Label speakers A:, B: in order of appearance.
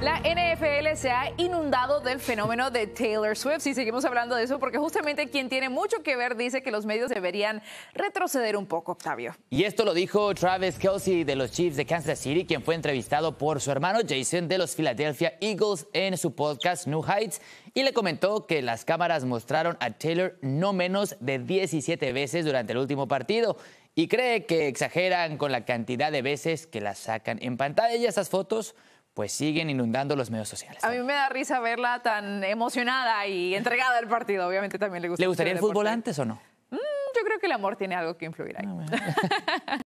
A: La NFL se ha inundado del fenómeno de Taylor Swift y seguimos hablando de eso porque justamente quien tiene mucho que ver dice que los medios deberían retroceder un poco, Octavio.
B: Y esto lo dijo Travis Kelsey de los Chiefs de Kansas City, quien fue entrevistado por su hermano Jason de los Philadelphia Eagles en su podcast New Heights y le comentó que las cámaras mostraron a Taylor no menos de 17 veces durante el último partido y cree que exageran con la cantidad de veces que la sacan en pantalla y esas fotos pues siguen inundando los medios sociales.
A: A mí me da risa verla tan emocionada y entregada al partido. Obviamente también
C: le gusta. ¿Le gustaría el, fútbol antes o no? Mm, yo creo que el amor tiene algo que influir ahí. Ah,